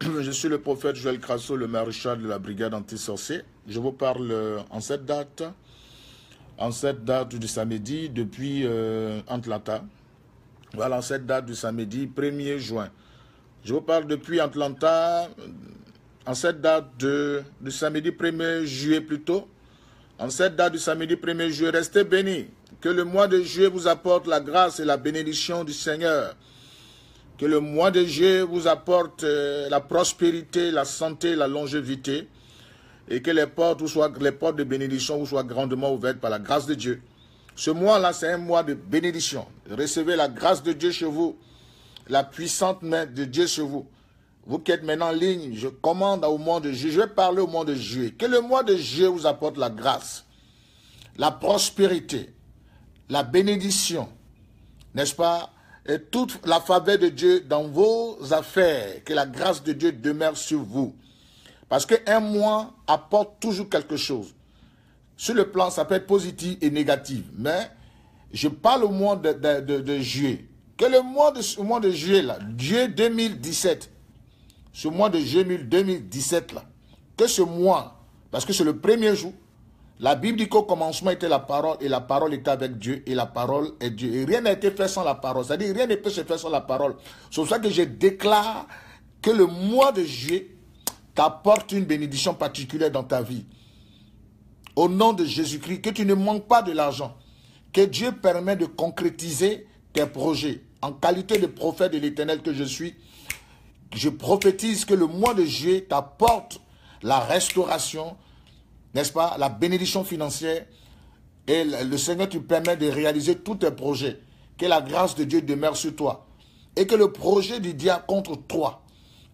je suis le prophète Joël Crasso, le maréchal de la brigade anti-sorcier. Je vous parle euh, en cette date, en cette date du samedi, depuis euh, Atlanta. Voilà, en cette date du samedi, 1er juin. Je vous parle depuis Atlanta, en cette date de, du samedi 1er juillet plutôt. En cette date du samedi 1er juillet, restez bénis. Que le mois de juillet vous apporte la grâce et la bénédiction du Seigneur. Que le mois de juin vous apporte euh, la prospérité, la santé, la longévité. Et que les portes, les portes de bénédiction vous soient grandement ouvertes par la grâce de Dieu. Ce mois-là, c'est un mois de bénédiction. Recevez la grâce de Dieu chez vous. La puissante main de Dieu chez vous. Vous qui êtes maintenant en ligne, je commande au mois de juillet. Je vais parler au mois de juillet. Que le mois de juillet vous apporte la grâce, la prospérité, la bénédiction. N'est-ce pas et toute la faveur de Dieu dans vos affaires, que la grâce de Dieu demeure sur vous. Parce qu'un mois apporte toujours quelque chose. Sur le plan, ça peut être positif et négatif. Mais je parle au mois de, juillet. Que le mois de, ce mois de juillet, là, Dieu 2017, ce mois de juillet 2017, là, que ce mois, parce que c'est le premier jour, la Bible dit qu'au commencement était la parole, et la parole était avec Dieu, et la parole est Dieu. Et rien n'a été fait sans la parole. C'est-à-dire, rien ne peut se faire sans la parole. C'est pour ça que je déclare que le mois de juillet t'apporte une bénédiction particulière dans ta vie. Au nom de Jésus-Christ, que tu ne manques pas de l'argent. Que Dieu permet de concrétiser tes projets. En qualité de prophète de l'éternel que je suis, je prophétise que le mois de juillet t'apporte la restauration, n'est-ce pas, la bénédiction financière. Et le Seigneur te permet de réaliser tous tes projets. Que la grâce de Dieu demeure sur toi. Et que le projet du diable contre toi,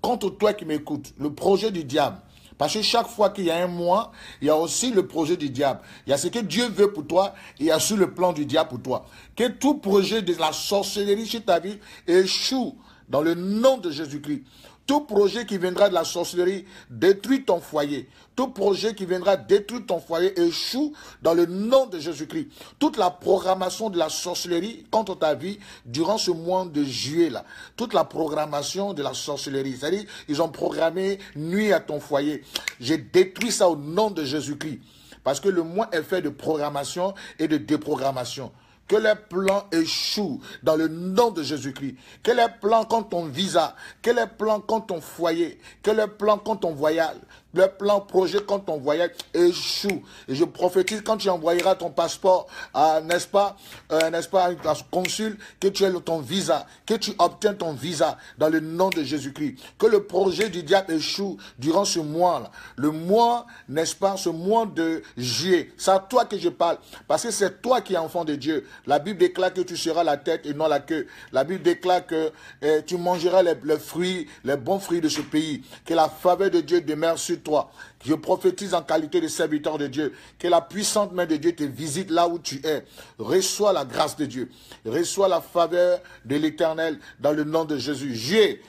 contre toi qui m'écoutes, le projet du diable, parce que chaque fois qu'il y a un mois, il y a aussi le projet du diable. Il y a ce que Dieu veut pour toi et il y a sur le plan du diable pour toi. Que tout projet de la sorcellerie chez ta vie échoue dans le nom de Jésus-Christ. Tout projet qui viendra de la sorcellerie détruit ton foyer. Tout projet qui viendra détruire ton foyer échoue dans le nom de Jésus-Christ. Toute la programmation de la sorcellerie contre ta vie durant ce mois de juillet-là. Toute la programmation de la sorcellerie. C'est-à-dire, ils ont programmé nuit à ton foyer. J'ai détruit ça au nom de Jésus-Christ. Parce que le mois est fait de programmation et de déprogrammation. Que les plans échouent dans le nom de Jésus-Christ. Que les plans quand on visa, que les plans quand on foyer, que les plans quand on voyage, le plan projet quand ton voyage échoue. Et je prophétise quand tu envoyeras ton passeport, à, euh, euh, n'est-ce pas, à n'est-ce pas, à consul, que tu aies ton visa, que tu obtiens ton visa dans le nom de Jésus-Christ. Que le projet du diable échoue durant ce mois-là. Le mois, n'est-ce pas, ce mois de juillet. C'est à toi que je parle. Parce que c'est toi qui es enfant de Dieu. La Bible déclare que tu seras la tête et non la queue. La Bible déclare que eh, tu mangeras les, les fruits, les bons fruits de ce pays. Que la faveur de Dieu demeure sur toi. Je prophétise en qualité de serviteur de Dieu. Que la puissante main de Dieu te visite là où tu es. Reçois la grâce de Dieu. Reçois la faveur de l'Éternel dans le nom de Jésus. J'ai,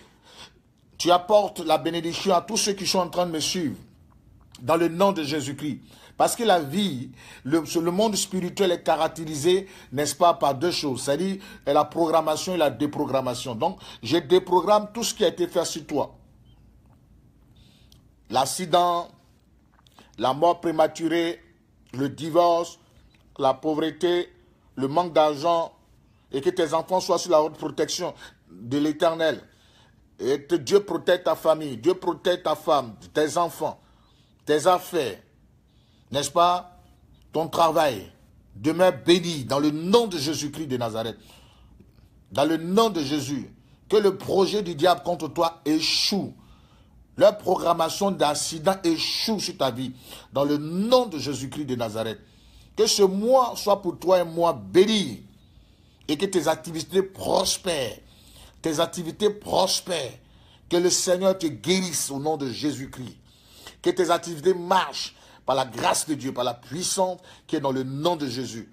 tu apportes la bénédiction à tous ceux qui sont en train de me suivre. Dans le nom de Jésus-Christ. Parce que la vie, le, le monde spirituel est caractérisé, n'est-ce pas, par deux choses. C'est-à-dire la programmation et la déprogrammation. Donc, je déprogramme tout ce qui a été fait sur toi l'accident, la mort prématurée, le divorce, la pauvreté, le manque d'argent, et que tes enfants soient sous la haute protection de l'Éternel. Et que Dieu protège ta famille, Dieu protège ta femme, tes enfants, tes affaires, n'est-ce pas Ton travail. Demeure béni dans le nom de Jésus-Christ de Nazareth. Dans le nom de Jésus. Que le projet du diable contre toi échoue leur programmation d'accident échoue sur ta vie. Dans le nom de Jésus-Christ de Nazareth. Que ce mois soit pour toi un mois béni. Et que tes activités prospèrent. Tes activités prospèrent. Que le Seigneur te guérisse au nom de Jésus-Christ. Que tes activités marchent par la grâce de Dieu, par la puissance qui est dans le nom de Jésus.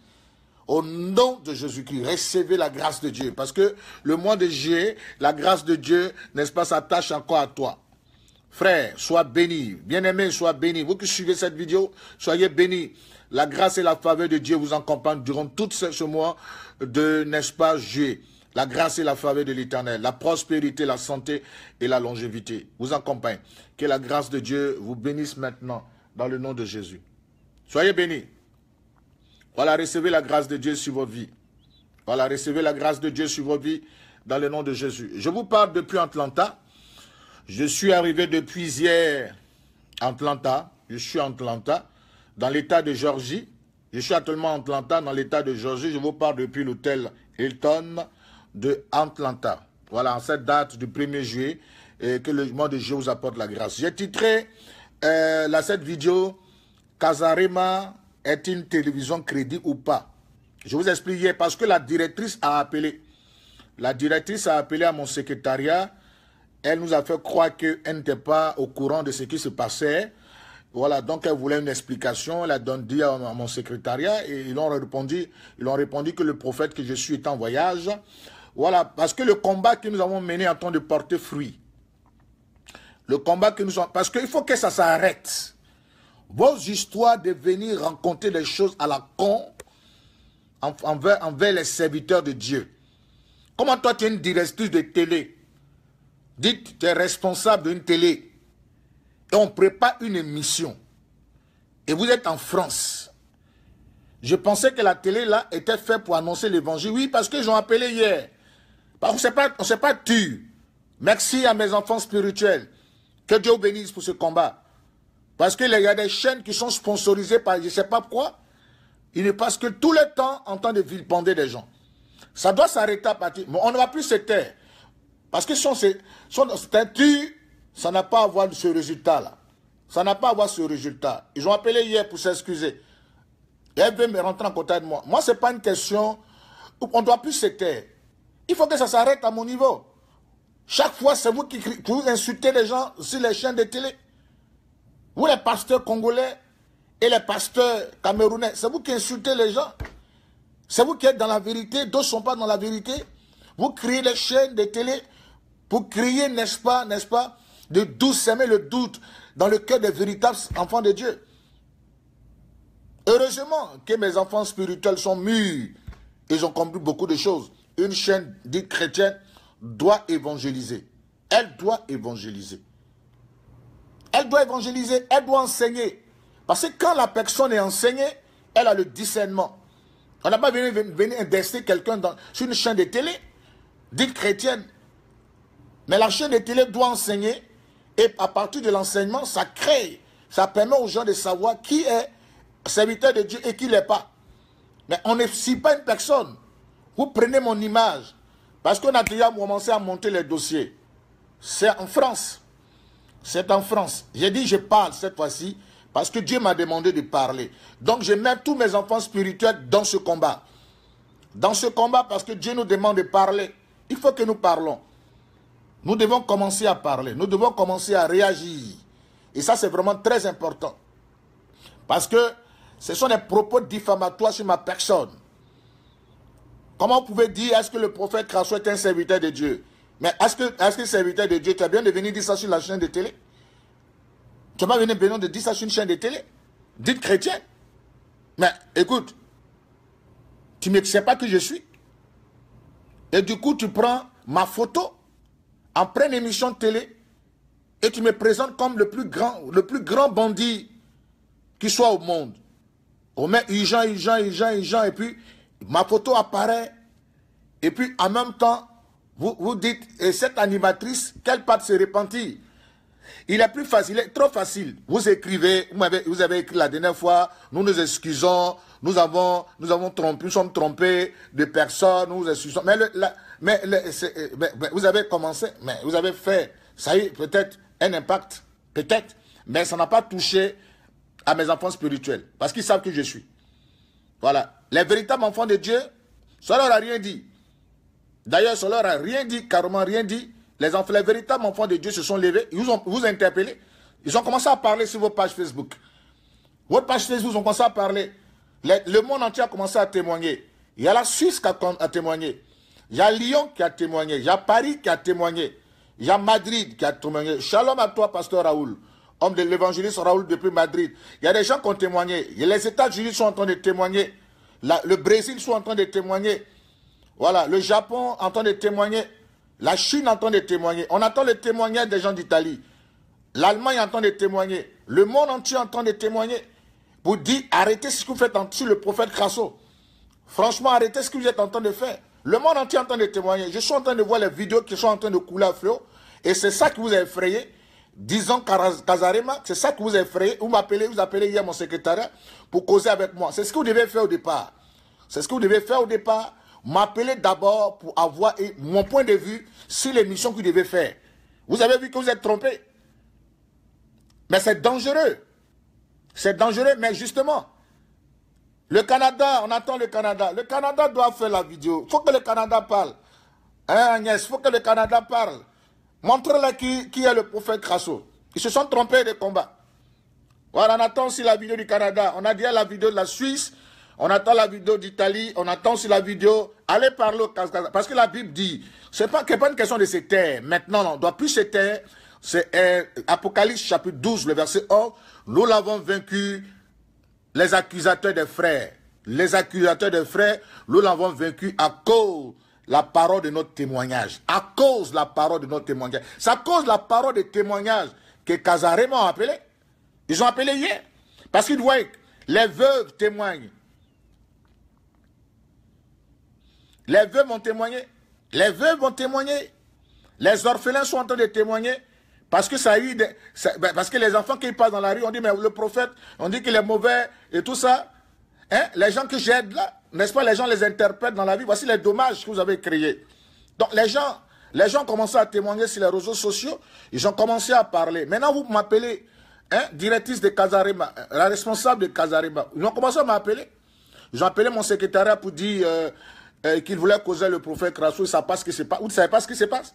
Au nom de Jésus-Christ, recevez la grâce de Dieu. Parce que le mois de juillet, la grâce de Dieu, n'est-ce pas, s'attache encore à toi. Frères, sois béni, bien aimé sois béni. Vous qui suivez cette vidéo, soyez bénis. La grâce et la faveur de Dieu vous accompagnent durant tout ce mois de, n'est-ce pas, juillet. La grâce et la faveur de l'éternel, la prospérité, la santé et la longévité vous accompagnent. Que la grâce de Dieu vous bénisse maintenant dans le nom de Jésus. Soyez bénis. Voilà, recevez la grâce de Dieu sur votre vie. Voilà, recevez la grâce de Dieu sur vos vies dans le nom de Jésus. Je vous parle depuis Atlanta. Je suis arrivé depuis hier à Atlanta. Je suis à Atlanta, dans l'État de Georgie. Je suis actuellement à Atlanta, dans l'État de Georgie. Je vous parle depuis l'hôtel Hilton de Atlanta. Voilà, en cette date du 1er juillet, et que le mois de juillet vous apporte la grâce. J'ai titré euh, la, cette vidéo « Casarema est une télévision crédit ou pas ?» Je vous expliquais parce que la directrice a appelé. La directrice a appelé à mon secrétariat elle nous a fait croire qu'elle n'était pas au courant de ce qui se passait. Voilà, donc elle voulait une explication, elle a dit à mon secrétariat et ils ont répondu, ils ont répondu que le prophète que je suis est en voyage. Voilà, parce que le combat que nous avons mené en train de porter fruit, le combat que nous avons, parce qu'il faut que ça s'arrête. Vos histoires de venir rencontrer des choses à la con envers, envers les serviteurs de Dieu. Comment toi tu es une directrice de télé Dites, tu es responsable d'une télé. Et on prépare une émission. Et vous êtes en France. Je pensais que la télé, là, était faite pour annoncer l'évangile. Oui, parce que j'ai appelé hier. On ne sait pas, pas tu. Merci à mes enfants spirituels. Que Dieu bénisse pour ce combat. Parce qu'il y a des chaînes qui sont sponsorisées par je ne sais pas pourquoi. Il ne passe que tout le temps en train de vilipender des gens. Ça doit s'arrêter à partir. on ne va plus se taire. Parce que si on statut, ça n'a pas à voir ce résultat-là. Ça n'a pas à voir ce résultat. Ils ont appelé hier pour s'excuser. Et elle veut me rentrer en contact de moi. Moi, ce n'est pas une question où on ne doit plus se taire. Il faut que ça s'arrête à mon niveau. Chaque fois, c'est vous qui vous insultez les gens sur les chaînes de télé. Vous, les pasteurs congolais et les pasteurs camerounais, c'est vous qui insultez les gens. C'est vous qui êtes dans la vérité, d'autres ne sont pas dans la vérité. Vous criez les chaînes de télé, vous criez, n'est-ce pas, n'est-ce pas, de doucement le doute dans le cœur des véritables enfants de Dieu. Heureusement que mes enfants spirituels sont mûrs. Ils ont compris beaucoup de choses. Une chaîne dite chrétienne doit évangéliser. Elle doit évangéliser. Elle doit évangéliser, elle doit enseigner. Parce que quand la personne est enseignée, elle a le discernement. On n'a pas venu, venir quelqu'un sur une chaîne de télé, dite chrétienne, mais la chaîne de télé doit enseigner et à partir de l'enseignement, ça crée, ça permet aux gens de savoir qui est serviteur de Dieu et qui l'est pas. Mais on ne si pas une personne. Vous prenez mon image. Parce qu'on a déjà commencé à monter les dossiers. C'est en France. C'est en France. J'ai dit, je parle cette fois-ci parce que Dieu m'a demandé de parler. Donc, je mets tous mes enfants spirituels dans ce combat. Dans ce combat parce que Dieu nous demande de parler. Il faut que nous parlons. Nous devons commencer à parler, nous devons commencer à réagir. Et ça, c'est vraiment très important. Parce que ce sont des propos diffamatoires sur ma personne. Comment vous pouvez dire, est-ce que le prophète Krasso est un serviteur de Dieu Mais est-ce que, est que serviteur de Dieu, tu as bien de venir dire ça sur la chaîne de télé Tu n'as pas venu de dire ça sur une chaîne de télé Dites chrétien. Mais écoute, tu ne sais pas qui je suis. Et du coup, tu prends ma photo en une émission de télé et tu me présentes comme le plus grand, le plus grand bandit qui soit au monde. On met Ujan, Ujan, Ujan, Ujan, et puis ma photo apparaît. Et puis en même temps, vous, vous dites, et cette animatrice, quelle part se repentir il est plus facile, est trop facile. Vous écrivez, vous avez, vous avez écrit la dernière fois, nous nous excusons, nous avons, nous avons trompé, nous sommes trompés de personnes, nous nous excusons. Mais le, euh, mais, vous avez commencé, mais vous avez fait, ça a eu peut-être un impact, peut-être, mais ça n'a pas touché à mes enfants spirituels, parce qu'ils savent que je suis. Voilà. Les véritables enfants de Dieu, ça leur a rien dit. D'ailleurs, ça leur a rien dit, carrément rien dit. Les, enfants, les véritables enfants de Dieu se sont levés, ils vous ont vous interpellé, ils ont commencé à parler sur vos pages Facebook. Votre page Facebook, ils ont commencé à parler. Le, monde entier a commencé à témoigner. Il y a la Suisse qui a témoigné. Il y a Lyon qui a témoigné, il y a Paris qui a témoigné, il y a Madrid qui a témoigné. Shalom à toi, pasteur Raoul, homme de l'évangéliste Raoul depuis Madrid. Il y a des gens qui ont témoigné. Les États-Unis sont en train de témoigner. le Brésil sont en train de témoigner. Voilà, le Japon en train de témoigner. La Chine en train de témoigner. On attend le témoignage des gens d'Italie. L'Allemagne en train de témoigner. Le monde entier en train de témoigner. Vous dites, arrêtez ce que vous faites en sur le prophète Crasso. Franchement, arrêtez ce que vous êtes en train de faire. Le monde entier est en train de témoigner. Je suis en train de voir les vidéos qui sont en train de couler à flot. Et c'est ça qui vous a effrayé. Disons Kazarema, c'est ça qui vous a effrayé. Vous m'appelez, vous appelez hier mon secrétariat pour causer avec moi. C'est ce que vous devez faire au départ. C'est ce que vous devez faire au départ. M'appelez d'abord pour avoir mon point de vue sur l'émission que vous devez faire. Vous avez vu que vous êtes trompé. Mais c'est dangereux. C'est dangereux, mais justement, le Canada, on attend le Canada. Le Canada doit faire la vidéo. Il faut que le Canada parle. Hein, Agnès, il faut que le Canada parle. Montre-le qui, est le prophète Crasso. Ils se sont trompés de combat. Voilà, on attend aussi la vidéo du Canada. On a déjà la vidéo de la Suisse. On attend la vidéo d'Italie. On attend aussi la vidéo. Allez parler au Canada. Parce que la Bible dit, ce n'est pas, une question de se taire. Maintenant, on ne doit plus se taire. C'est euh, Apocalypse chapitre 12, le verset 1. Nous l'avons vaincu les accusateurs des frères. Les accusateurs des frères, nous l'avons vaincu à cause la parole de notre témoignage. À cause la parole de notre témoignage. C'est à cause de la parole de témoignage que Casaré a appelé. Ils ont appelé hier. Parce qu'ils voient que les veuves témoignent. Les veuves ont témoigné. Les veuves ont témoigné. Les orphelins sont en train de témoigner. Parce que ça a eu des, ben, parce que les enfants qui passent dans la rue, on dit, mais le prophète, on dit qu'il est mauvais et tout ça. Hein? Les gens que j'aide là, n'est-ce pas, les gens les interprètent dans la vie. Voici les dommages que vous avez créés. Donc les gens, les gens commençaient à témoigner sur les réseaux sociaux. Ils ont commencé à parler. Maintenant, vous m'appelez hein, directrice de Kazarema, euh, la responsable de Casarema. Ils ont commencé à m'appeler. J'ai appelé mon secrétariat pour dire euh, euh, qu'il voulait causer le prophète Ça pas Vous ne savez pas ce qui se passe.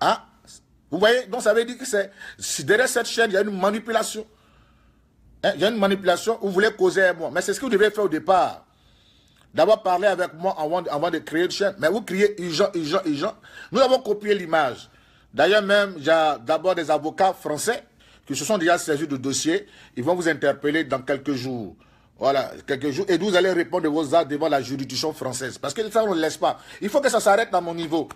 Hein? Vous voyez Donc ça veut dire que c'est derrière cette chaîne, il y a une manipulation. Hein, il y a une manipulation, vous voulez causer à moi. Mais c'est ce que vous devez faire au départ. D'abord parler avec moi avant, de créer une chaîne. Mais vous criez urgent, urgent, urgent. Nous avons copié l'image. D'ailleurs même, il y a d'abord des avocats français qui se sont déjà saisis du dossier. Ils vont vous interpeller dans quelques jours. Voilà, quelques jours. Et vous allez répondre vos actes devant la juridiction française. Parce que ça, on ne laisse pas. Il faut que ça s'arrête à mon niveau.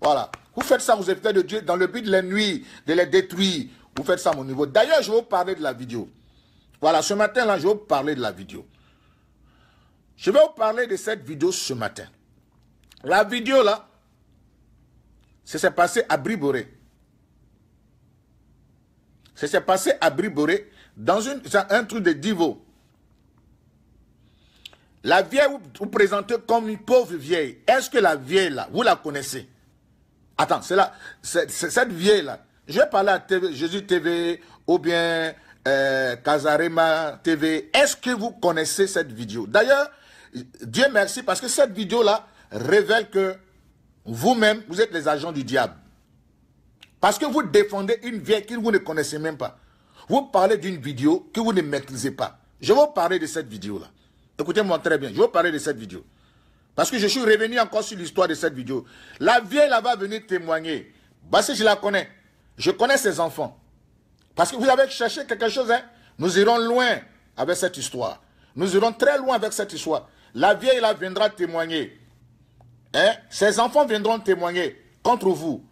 Voilà. Vous faites ça aux effets de Dieu dans le but de les nuire, de les détruire. Vous faites ça à mon niveau. D'ailleurs, je vais vous parler de la vidéo. Voilà, ce matin, là, je vais vous parler de la vidéo. Je vais vous parler de cette vidéo ce matin. La vidéo, là, ça s'est passé à Briboré. Ça s'est passé à Briboré, dans, un truc de divo. La vieille, vous, vous présentez comme une pauvre vieille. Est-ce que la vieille, là, vous la connaissez Attends, c'est là, cette vieille-là. Je vais parler à Jésus TV ou bien euh, TV. Est-ce que vous connaissez cette vidéo D'ailleurs, Dieu merci parce que cette vidéo-là révèle que vous-même, vous êtes les agents du diable. Parce que vous défendez une vieille que vous ne connaissez même pas. Vous parlez d'une vidéo que vous ne maîtrisez pas. Je vais vous parler de cette vidéo-là. Écoutez-moi très bien, je vais vous parler de cette vidéo. Parce que je suis revenu encore sur l'histoire de cette vidéo. La vieille là va venir témoigner. Parce bah, que je la connais. Je connais ses enfants. Parce que vous avez cherché quelque chose, hein. Nous irons loin avec cette histoire. Nous irons très loin avec cette histoire. La vieille là viendra témoigner. Hein? Ses enfants viendront témoigner contre vous.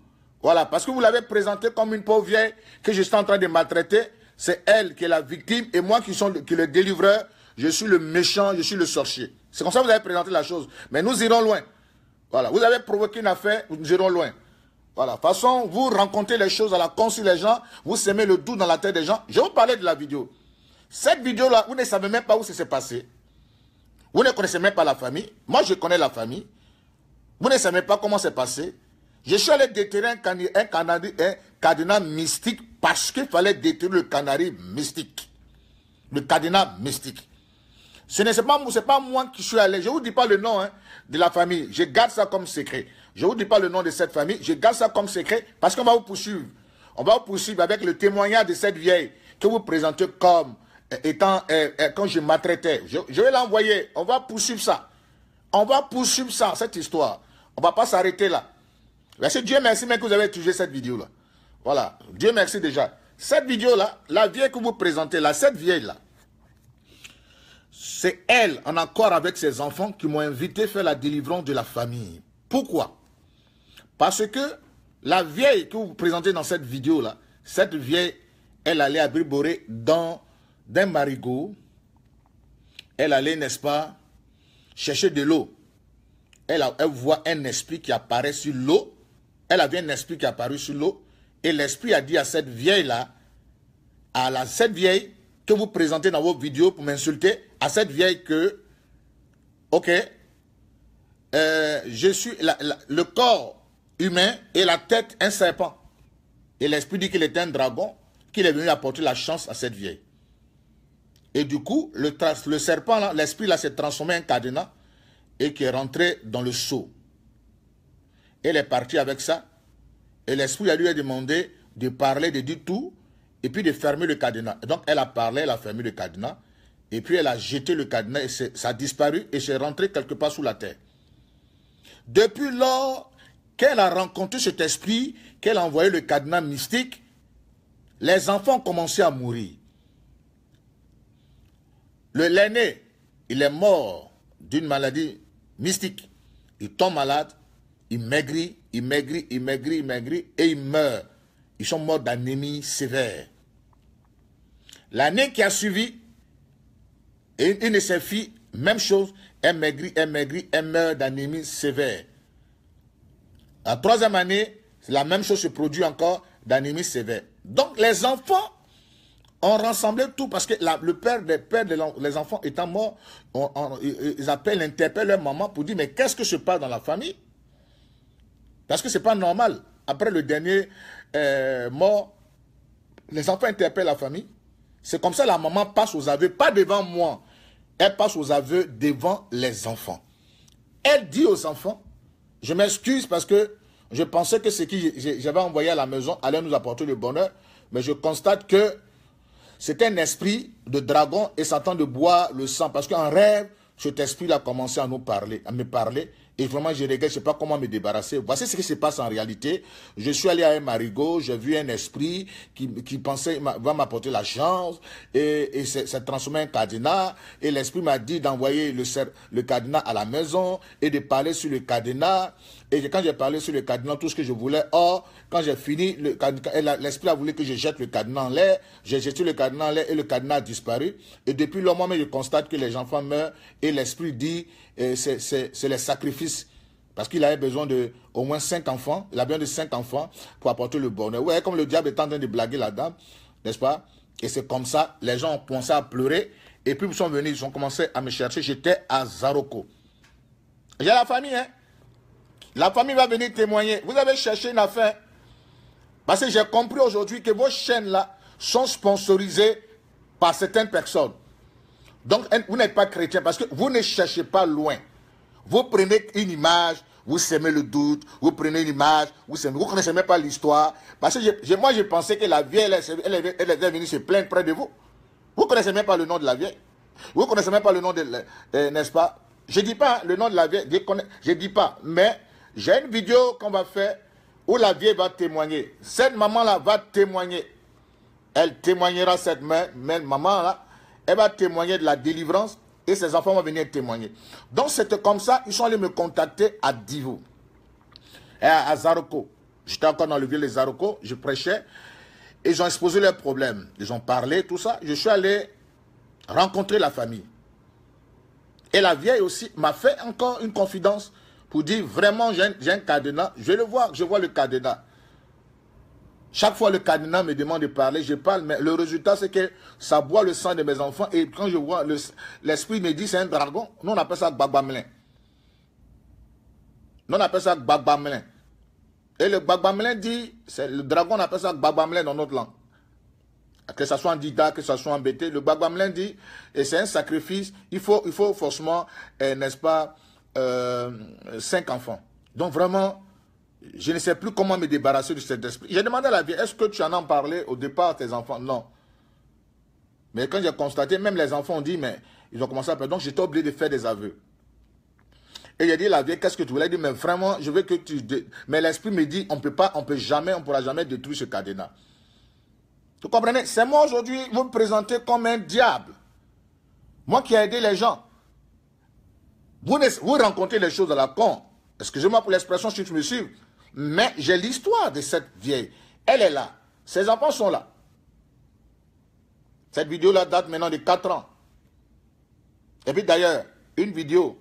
Voilà, parce que vous l'avez présentée comme une pauvre vieille que je suis en train de maltraiter. C'est elle qui est la victime et moi qui, sont, qui le délivreur je suis le méchant, je suis le sorcier. C'est comme ça que vous avez présenté la chose. Mais nous irons loin. Voilà, vous avez provoqué une affaire, nous irons loin. Voilà, de toute façon, vous rencontrez les choses à la con sur les gens, vous semez le doux dans la tête des gens. Je vais vous parlais de la vidéo. Cette vidéo-là, vous ne savez même pas où ça s'est passé. Vous ne connaissez même pas la famille. Moi, je connais la famille. Vous ne savez pas comment c'est passé. Je suis allé déterrer un, canadien, un, cardinal mystique parce qu'il fallait détruire le canari mystique. Le cardinal mystique. Ce n'est pas, pas moi qui suis allé. Je ne vous dis pas le nom hein, de la famille. Je garde ça comme secret. Je ne vous dis pas le nom de cette famille. Je garde ça comme secret parce qu'on va vous poursuivre. On va vous poursuivre avec le témoignage de cette vieille que vous présentez comme euh, étant euh, euh, quand je m'attraitais. Je, vais l'envoyer. On va poursuivre ça. On va poursuivre ça, cette histoire. On ne va pas s'arrêter là. Merci Dieu merci mais que vous avez touché cette vidéo-là. Voilà. Dieu merci déjà. Cette vidéo-là, la vieille que vous présentez là, cette vieille-là, c'est elle, en accord avec ses enfants, qui m'ont invité à faire la délivrance de la famille. Pourquoi Parce que la vieille que vous présentez dans cette vidéo-là, cette vieille, elle allait abriborer dans d'un marigot. Elle allait, n'est-ce pas, chercher de l'eau. Elle, voit un esprit qui apparaît sur l'eau. Elle a vu un esprit qui apparu sur l'eau. Et l'esprit a dit à cette vieille-là, à la, cette vieille que vous présentez dans vos vidéos pour m'insulter, à cette vieille que, ok, euh, je suis le corps humain et la tête un serpent. Et l'esprit dit qu'il était un dragon, qu'il est venu apporter la chance à cette vieille. Et du coup, le, le serpent, l'esprit là, s'est transformé en cadenas et qui est rentré dans le seau. Elle est partie avec ça. Et l'esprit lui a demandé de parler, de dire tout, et puis de fermer le cadenas. donc, elle a parlé, elle a fermé le cadenas. Et puis elle a jeté le cadenas, et ça a disparu et c'est rentré quelque part sous la terre. Depuis lors qu'elle a rencontré cet esprit, qu'elle a envoyé le cadenas mystique, les enfants ont commencé à mourir. Le l'aîné, il est mort d'une maladie mystique. Il tombe malade, il maigrit, il maigrit, il maigrit, il maigrit et il meurt. Ils sont morts d'anémie sévère. L'année qui a suivi, et une de ses filles, même chose, elle maigrit, elle maigrit, elle meurt d'anémie sévère. La troisième année, la même chose se produit encore d'anémie sévère. Donc les enfants ont rassemblé tout parce que le père des pères enfants étant mort, ils appellent, interpellent leur maman pour dire mais qu'est-ce que se passe dans la famille Parce que ce n'est pas normal. Après le dernier euh, mort, les enfants interpellent la famille. C'est comme ça la maman passe aux aveux, pas devant moi. Elle passe aux aveux devant les enfants. Elle dit aux enfants, je m'excuse parce que je pensais que ce que j'avais envoyé à la maison allait nous apporter le bonheur, mais je constate que c'est un esprit de dragon et Satan de boire le sang. Parce qu'en rêve, cet esprit a commencé à nous parler, à me parler. Et vraiment, je regrette, je sais pas comment me débarrasser. Voici ce qui se passe en réalité. Je suis allé à un marigot, j'ai vu un esprit qui, qui pensait va m'apporter la chance et, et s'est transformé en cadenas. Et l'esprit m'a dit d'envoyer le, le cadenas à la maison et de parler sur le cadenas. Et quand j'ai parlé sur le cadenas, tout ce que je voulais, or, quand j'ai fini, l'esprit a voulu que je jette le cadenas en l'air. J'ai jeté le cadenas en l'air et le cadenas a disparu. Et depuis le moment, je constate que les enfants meurent et l'esprit dit, euh, c'est les sacrifices. Parce qu'il avait besoin de au moins cinq enfants. Il a besoin de cinq enfants pour apporter le bonheur. Ouais, comme le diable est en train de blaguer la dame, n'est-ce pas Et c'est comme ça, les gens ont commencé à pleurer. Et puis ils sont venus, ils ont commencé à me chercher. J'étais à Zaroko. J'ai la famille, hein la famille va venir témoigner. Vous avez cherché une affaire. Parce que j'ai compris aujourd'hui que vos chaînes-là sont sponsorisées par certaines personnes. Donc, vous n'êtes pas chrétien parce que vous ne cherchez pas loin. Vous prenez une image, vous semez le doute, vous prenez une image, vous ne connaissez même pas l'histoire. Parce que moi, j'ai pensé que la vieille, elle, elle, venue se plaindre près de vous. Vous ne connaissez même pas le nom de la vieille. Vous ne connaissez même pas le nom de... Euh, n'est-ce pas Je ne dis pas le nom de la vieille, je ne dis pas, mais j'ai une vidéo qu'on va faire où la vieille va témoigner. Cette maman-là va témoigner. Elle témoignera cette mère, mais maman-là, elle va témoigner de la délivrance et ses enfants vont venir témoigner. Donc c'était comme ça, ils sont allés me contacter à Divo eh, à, Zaroko. J'étais encore dans le ville de Zaroko, je prêchais. Et ils ont exposé leurs problèmes. Ils ont parlé, tout ça. Je suis allé rencontrer la famille. Et la vieille aussi m'a fait encore une confidence pour dire vraiment j'ai un, cadena. cadenas. Je le voir, je vois le cadenas. Chaque fois le cadenas me demande de parler, je parle, mais le résultat c'est que ça boit le sang de mes enfants et quand je vois, l'esprit me dit c'est un dragon. Nous on appelle ça babamelin. Nous on appelle ça babamelin. Et le babamelin dit, le dragon on appelle ça babamelin dans notre langue. Que ce soit en dida, que ce soit embêté. bété, le babamelin dit, et c'est un sacrifice, il faut, il faut forcément, eh, n'est-ce pas, euh, cinq enfants. Donc vraiment, je ne sais plus comment me débarrasser de cet esprit. J'ai demandé à la vie, est-ce que tu en as parlé au départ à tes enfants Non. Mais quand j'ai constaté, même les enfants ont dit, mais ils ont commencé à parler. Donc j'étais obligé de faire des aveux. Et j'ai dit, la vie qu'est-ce que tu voulais dire Mais vraiment, je veux que tu... Mais l'esprit me dit, on ne peut pas, on peut jamais, on ne pourra jamais détruire ce cadenas. Vous comprenez C'est moi aujourd'hui, vous me présentez comme un diable. Moi qui ai aidé les gens. Vous, rencontrez les choses à la con. Excusez-moi pour l'expression si tu me suis. Mais j'ai l'histoire de cette vieille. Elle est là. Ses enfants sont là. Cette vidéo-là date maintenant de 4 ans. Et puis d'ailleurs, une vidéo,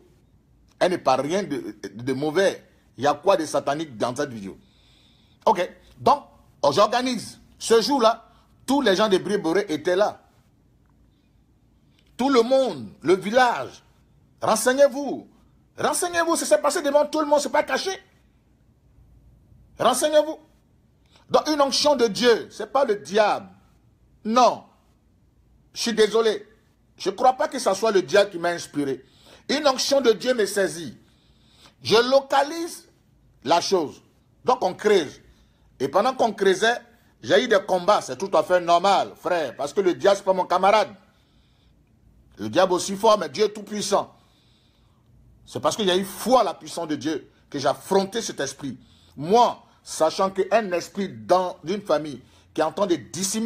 elle n'est pas rien de, mauvais. Il y a quoi de satanique dans cette vidéo Ok. Donc, j'organise. Ce jour-là, tous les gens de Briboré étaient là. Tout le monde, le village, Renseignez-vous. Renseignez-vous, ça s'est passé devant tout le monde, ce n'est pas caché. Renseignez-vous. Donc une onction de Dieu, ce n'est pas le diable. Non. Je suis désolé. Je ne crois pas que ce soit le diable qui m'a inspiré. Une onction de Dieu me saisit. Je localise la chose. Donc on creuse. Et pendant qu'on creusait, j'ai eu des combats. C'est tout à fait normal, frère. Parce que le diable, ce n'est pas mon camarade. Le diable aussi fort, mais Dieu tout puissant. C'est parce qu'il y a eu foi à la puissance de Dieu que j'ai affronté cet esprit. Moi, sachant qu'un esprit dans une famille qui est en de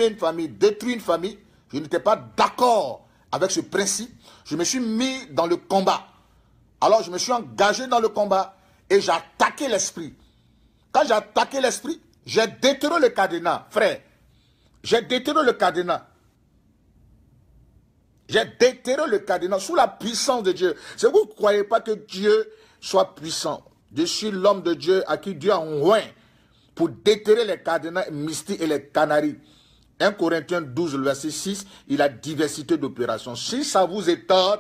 une famille, détruire une famille, je n'étais pas d'accord avec ce principe. Je me suis mis dans le combat. Alors je me suis engagé dans le combat et j'ai attaqué l'esprit. Quand j'ai attaqué l'esprit, j'ai détruit le cadenas, frère. J'ai détruit le cadenas. J'ai déterré le cardinal sous la puissance de Dieu. Si vous ne croyez pas que Dieu soit puissant, je suis l'homme de Dieu à qui Dieu a roi pour déterrer les cardinaux mystiques et les canaries. 1 Corinthiens 12, verset 6, il a diversité d'opérations. Si ça vous étonne,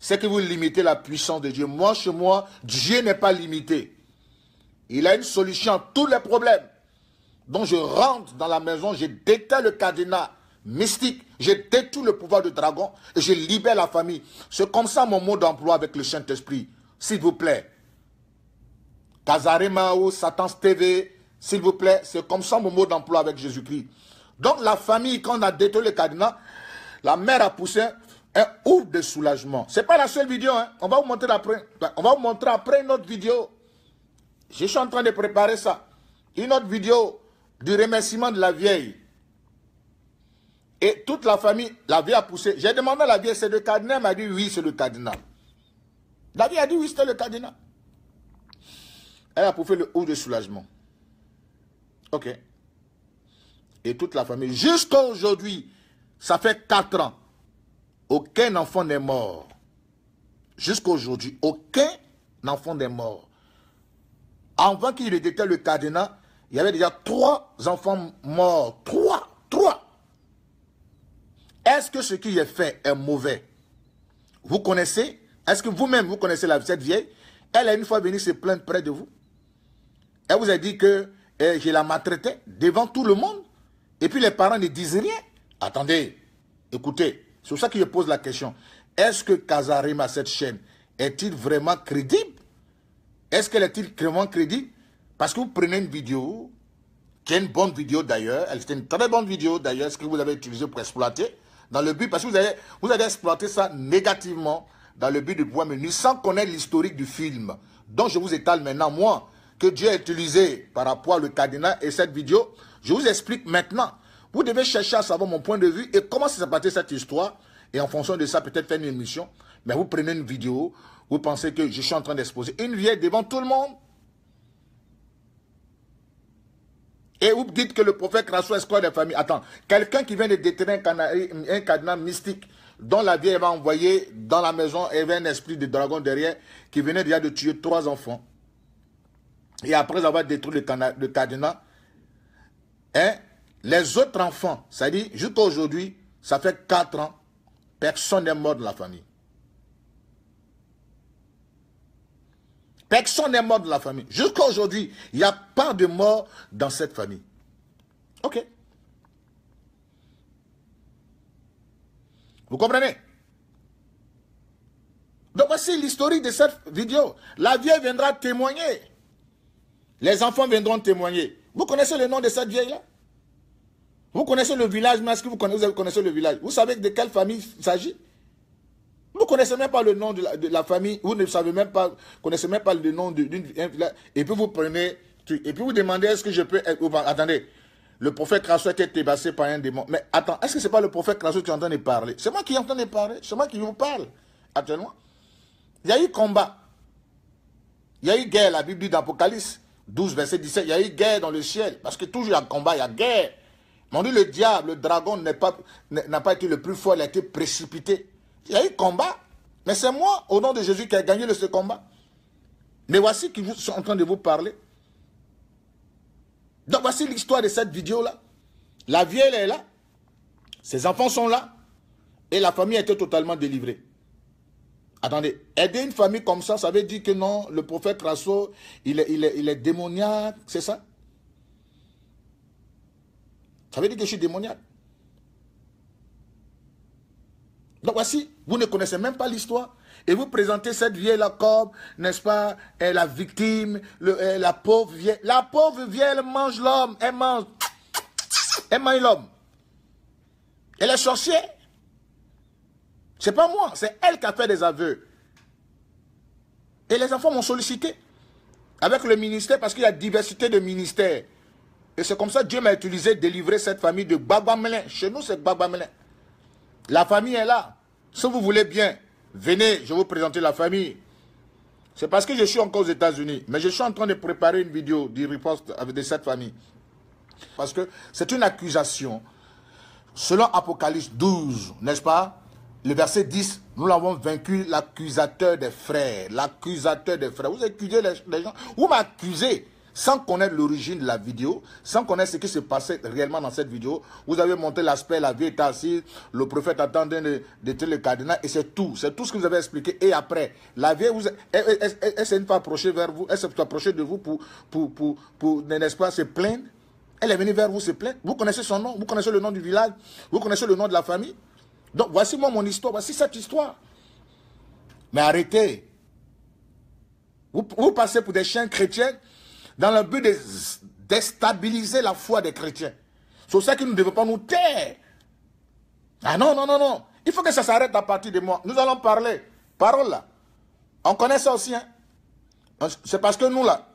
c'est que vous limitez la puissance de Dieu. Moi, chez moi, Dieu n'est pas limité. Il a une solution à tous les problèmes. Donc je rentre dans la maison, je déterre le cardinal mystique. Je détruis le pouvoir du dragon et je libère la famille. C'est comme ça mon mot d'emploi avec le Saint-Esprit. S'il vous plaît. Kazaremao, Satan TV, s'il vous plaît. C'est comme ça mon mot d'emploi avec Jésus-Christ. Donc la famille, quand on a détruit le cadenas, la mère a poussé un ouf de soulagement. C'est pas la seule vidéo. Hein. On va vous montrer après. Ben, on va vous montrer après une autre vidéo. Je suis en train de préparer ça. Une autre vidéo du remerciement de la vieille. Et toute la famille, la vie a poussé. J'ai demandé à la vie, c'est le cardinal Elle m'a dit, oui, c'est le cardinal. La vie a dit, oui, c'était le cardinal. Elle a poussé le haut de soulagement. Ok. Et toute la famille, jusqu'à aujourd'hui, ça fait 4 ans, aucun enfant n'est mort. Jusqu'à aujourd'hui, aucun enfant n'est mort. Avant qu'il était le cardinal, il y avait déjà trois enfants morts. Trois, trois. Est-ce que ce qui est fait est mauvais Vous connaissez Est-ce que vous-même, vous connaissez la, cette vieille Elle a une fois venu se plaindre près de vous. Elle vous a dit que eh, je la maltraitais devant tout le monde. Et puis les parents ne disent rien. Attendez, écoutez, c'est pour ça que je pose la question. Est-ce que Kazarima, cette chaîne, est-il vraiment crédible Est-ce qu'elle est-il vraiment crédible Parce que vous prenez une vidéo, qui est une bonne vidéo d'ailleurs, elle était une très bonne vidéo d'ailleurs, ce que vous avez utilisé pour exploiter dans le but, parce que vous avez vous exploiter ça négativement dans le but du point menu, sans connaître l'historique du film. dont je vous étale maintenant, moi, que Dieu a utilisé par rapport au cardinal et cette vidéo. Je vous explique maintenant. Vous devez chercher à savoir mon point de vue et comment s'est passé cette histoire. Et en fonction de ça, peut-être faire une émission. Mais vous prenez une vidéo, vous pensez que je suis en train d'exposer une vieille devant tout le monde. Et vous dites que le prophète Crasso est des familles. Attends, quelqu'un qui vient de détruire un, cadenas mystique dont la vie va envoyer dans la maison et avait un esprit de dragon derrière qui venait déjà de tuer trois enfants. Et après avoir détruit le, cadenas, hein, les autres enfants, c'est-à-dire jusqu'à aujourd'hui, ça fait quatre ans, personne n'est mort de la famille. Personne n'est mort de la famille. Jusqu'à aujourd'hui, il n'y a pas de mort dans cette famille. OK. Vous comprenez Donc voici l'historique de cette vidéo. La vieille viendra témoigner. Les enfants viendront témoigner. Vous connaissez le nom de cette vieille-là Vous connaissez le village, mais est-ce que vous connaissez, vous connaissez le village Vous savez de quelle famille il s'agit vous ne connaissez même pas le nom de la, famille, vous ne savez même pas, connaissez même pas le nom d'une et puis vous prenez, et puis vous demandez est-ce que je peux être, attendez, le prophète Crasso a été par un démon. Mais attends, est-ce que ce n'est pas le prophète Crasso qui est en train de parler C'est moi qui est en parler, c'est moi qui vous parle actuellement. Il y a eu combat, il y a eu guerre, la Bible dit d'Apocalypse 12, verset 17, il y a eu guerre dans le ciel, parce que toujours il y a combat, il y a guerre. Mon dit le diable, le dragon n'a pas, pas été le plus fort, il a été précipité. Il y a eu combat. Mais c'est moi, au nom de Jésus, qui ai gagné ce combat. Mais voici qui sont en train de vous parler. Donc voici l'histoire de cette vidéo-là. La vieille, est là. Ses enfants sont là. Et la famille a été totalement délivrée. Attendez, aider une famille comme ça, ça veut dire que non, le prophète Rasso, il il est, il est démoniaque, c'est ça Ça veut dire que je suis démoniaque. Donc voici, vous ne connaissez même pas l'histoire. Et vous présentez cette vieille la comme, n'est-ce pas, la victime, euh, la pauvre vieille. La pauvre vieille, elle mange l'homme, elle mange, elle mange l'homme. Elle est sorcière. C'est pas moi, c'est elle qui a fait des aveux. Et les enfants m'ont sollicité avec le ministère parce qu'il y a diversité de ministères. Et c'est comme ça que Dieu m'a utilisé, délivrer cette famille de Melin. Chez nous, c'est Melin. La famille est là. Si vous voulez bien, venez, je vais vous présenter la famille. C'est parce que je suis encore aux États-Unis, mais je suis en train de préparer une vidéo du riposte avec cette famille. Parce que c'est une accusation. Selon Apocalypse 12, n'est-ce pas Le verset 10, nous l'avons vaincu, l'accusateur des frères. L'accusateur des frères. Vous accusez les, gens. Vous m'accusez sans connaître l'origine de la vidéo, sans connaître ce qui se passait réellement dans cette vidéo. Vous avez montré l'aspect, la vie est assise, le prophète attendait de, de le cardinal, et c'est tout. C'est tout ce que vous avez expliqué. Et après, la vie, vous, elle, s'est pas approchée vers vous, elle s'est approchée de vous pour, pour, pour, pour n'est-ce pas, se plaindre. Elle est venue vers vous se plaindre. Vous connaissez son nom, vous connaissez le nom du village, vous connaissez le nom de la famille. Donc voici moi mon histoire, voici cette histoire. Mais arrêtez. vous passez pour des chiens chrétiens dans le but de déstabiliser la foi des chrétiens. C'est ça qui ne devons pas nous taire. Ah non, non, non, non. Il faut que ça s'arrête à partir de moi. Nous allons parler. Parole là. On connaît ça aussi. Hein? Euh, c'est parce que nous là,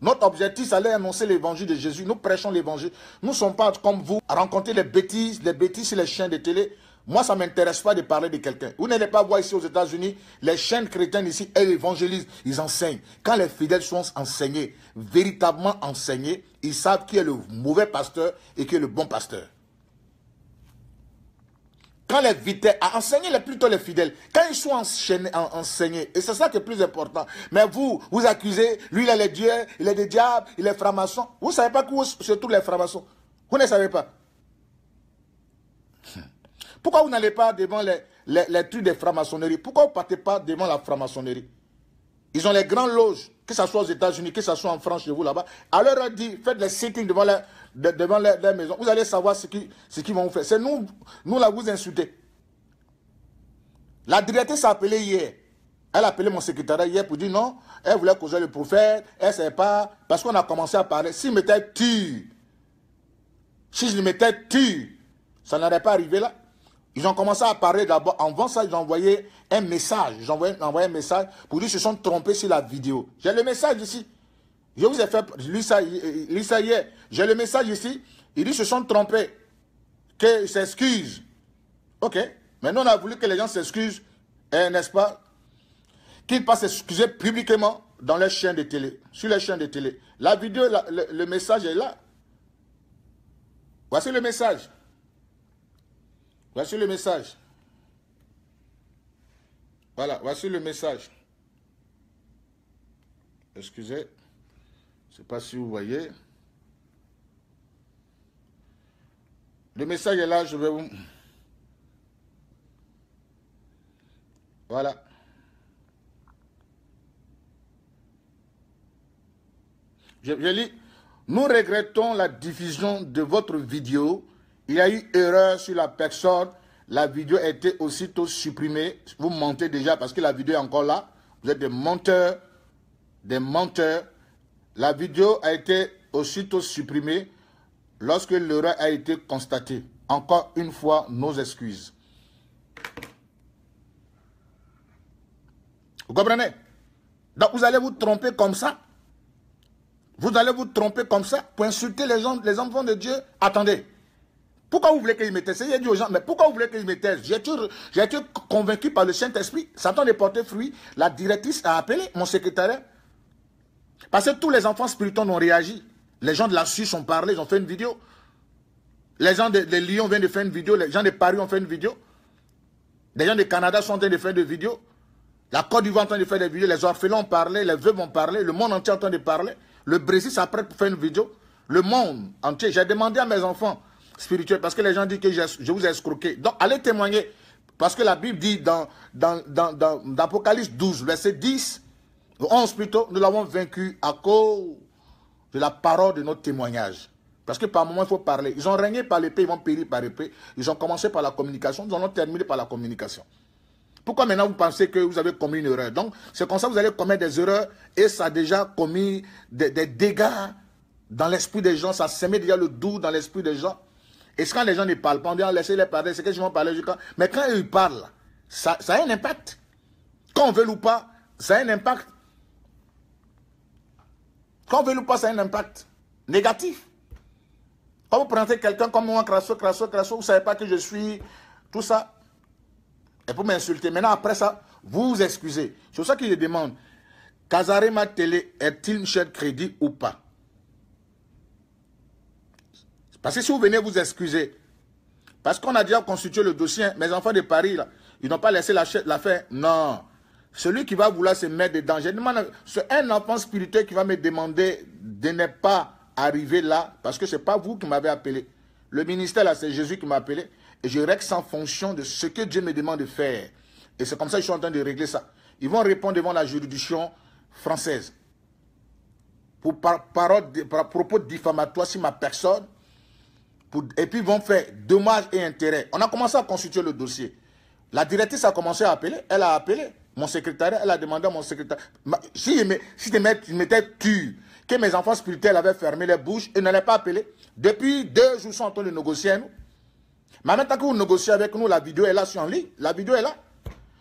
notre objectif, c'est d'aller annoncer l'évangile de Jésus. Nous prêchons l'évangile. Nous ne sommes pas comme vous à rencontrer les bêtises, les bêtises et les chaînes de télé. Moi, ça ne m'intéresse pas de parler de quelqu'un. Vous n'allez pas voir ici aux États-Unis, les chaînes chrétiennes ici, elles évangélisent, ils enseignent. Quand les fidèles sont enseignés, véritablement enseignés, ils savent qui est le mauvais pasteur et qui est le bon pasteur. Quand les fidèles... à enseigner les, plutôt les fidèles, quand ils sont enseignés, et c'est ça qui est plus important. Mais vous, vous accusez, lui, il est les dieux, il est des diables, il est franc-maçon. Vous ne savez pas où se tous les francs-maçons. Vous ne savez pas. Hmm. Pourquoi vous n'allez pas devant les, les, trucs des francs-maçonneries Pourquoi vous ne partez pas devant la franc-maçonnerie Ils ont les grandes loges, que ce soit aux États-Unis, que ce soit en France, chez vous là-bas. Alors, on dit, faites les sittings devant les, devant maisons. Vous allez savoir ce qu'ils ce vont vous faire. C'est nous, nous là, vous insultez. La directrice s'est appelée hier. Elle a appelé mon secrétaire hier pour dire non, elle voulait causer le prophète, elle ne sait pas, parce qu'on a commencé à parler. S'il m'était tu, si je lui mettais tu, ça n'aurait pas arrivé là. Ils ont commencé à parler d'abord. Avant ça, ils ont envoyé un message. Ils ont envoyé, un message pour dire qu'ils se sont trompés sur la vidéo. J'ai le message ici. Je vous ai fait Lui, ça, y ça hier. J'ai le message ici. Ils disent se sont trompés. Qu'ils s'excusent. OK. Maintenant, on a voulu que les gens s'excusent, hein, n'est-ce pas Qu'ils passent s'excuser publiquement dans les chaînes de télé, sur les chaînes de télé. La vidéo, le message est là. Voici le message. Voici le message. Voilà, voici le message. Excusez, je ne sais pas si vous voyez. Le message est là, je vais vous... Voilà. Je, lis, nous regrettons la diffusion de votre vidéo il y a eu erreur sur la personne. La vidéo a été aussitôt supprimée. Vous mentez déjà parce que la vidéo est encore là. Vous êtes des menteurs. Des menteurs. La vidéo a été aussitôt supprimée lorsque l'erreur a été constatée. Encore une fois, nos excuses. Vous comprenez Donc vous allez vous tromper comme ça. Vous allez vous tromper comme ça pour insulter les gens, les enfants de Dieu. Attendez. Pourquoi vous voulez qu'ils me taisent J'ai dit aux gens, mais pourquoi vous voulez qu'ils me taisent J'ai été convaincu par le Saint-Esprit. Satan à porté fruit. La directrice a appelé mon secrétaire. Parce que tous les enfants spirituels ont réagi. Les gens de la Suisse ont parlé, ils ont fait une vidéo. Les gens de, de Lyon viennent de faire une vidéo. Les gens de Paris ont fait une vidéo. Les gens du Canada sont en train de faire des vidéos. La Côte d'Ivoire est en train de faire des vidéos. Les orphelins ont parlé, les veuves ont parlé, le monde entier est en train de parler. Le Brésil s'apprête pour faire une vidéo. Le monde entier. J'ai demandé à mes enfants, spirituel, parce que les gens disent que je vous ai escroqué. Donc, allez témoigner. Parce que la Bible dit dans, dans, dans, Apocalypse 12, verset 10, 11 plutôt, nous l'avons vaincu à cause de la parole de notre témoignage. Parce que par moment, il faut parler. Ils ont régné par l'épée, ils vont périr par l'épée. Ils ont commencé par la communication, ils en ont terminé par la communication. Pourquoi maintenant vous pensez que vous avez commis une erreur Donc, c'est comme ça que vous allez commettre des erreurs et ça a déjà commis des, des dégâts dans l'esprit des gens, ça a semé déjà le doux dans l'esprit des gens. Et quand les gens ne parlent pas, on dit, ah, laissez-les parler, c'est que je vais parler jusqu'à... Mais quand ils parlent, ça, a un impact. Qu'on veut ou pas, ça a un impact. Qu'on veut ou pas, ça a un impact négatif. Quand vous prenez quelqu'un comme moi, crasso, crasso, crasso, vous ne savez pas que je suis tout ça. Et pour m'insulter. Maintenant, après ça, vous vous excusez. C'est pour ça qu'ils demandent. demande, Kazarema Télé est-il une cher crédit ou pas parce que si vous venez vous excuser, parce qu'on a déjà constitué le dossier, mes enfants de Paris, ils n'ont pas laissé l'affaire. non. Celui qui va vouloir se mettre dedans, c'est un enfant spirituel qui va me demander de ne pas arriver là, parce que ce n'est pas vous qui m'avez appelé. Le ministère, là, c'est Jésus qui m'a appelé. Et je règle en fonction de ce que Dieu me demande de faire. Et c'est comme ça que je suis en train de régler ça. Ils vont répondre devant la juridiction française pour par, propos diffamatoires sur ma personne et puis vont faire dommage et intérêt. On a commencé à constituer le dossier. La directrice a commencé à appeler, elle a appelé mon secrétaire, elle a demandé à mon secrétaire, si je m'étais tu, que mes enfants spirituels avaient fermé les bouches, et n'allaient pas appeler. Depuis deux jours, ils sont en train de négocier à nous. maintenant que vous négociez avec nous, la vidéo est là, sur en ligne, la vidéo est là.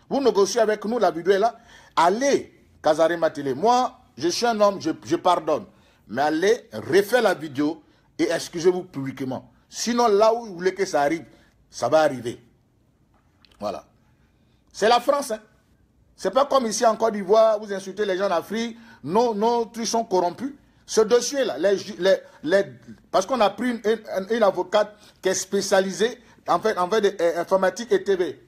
Vous négociez avec nous, la vidéo est là. Allez, Kazaré Matile, moi, je suis un homme, je, je pardonne. Mais allez, refais la vidéo et excusez-vous publiquement. Sinon, là où vous voulez que ça arrive, ça va arriver. Voilà. C'est la France. Hein. C'est pas comme ici en Côte d'Ivoire, vous insultez les gens d'Afrique. Non, non, tous sont corrompus. Ce dossier-là, parce qu'on a pris une, avocate qui est spécialisée en fait, en euh, informatique et TV.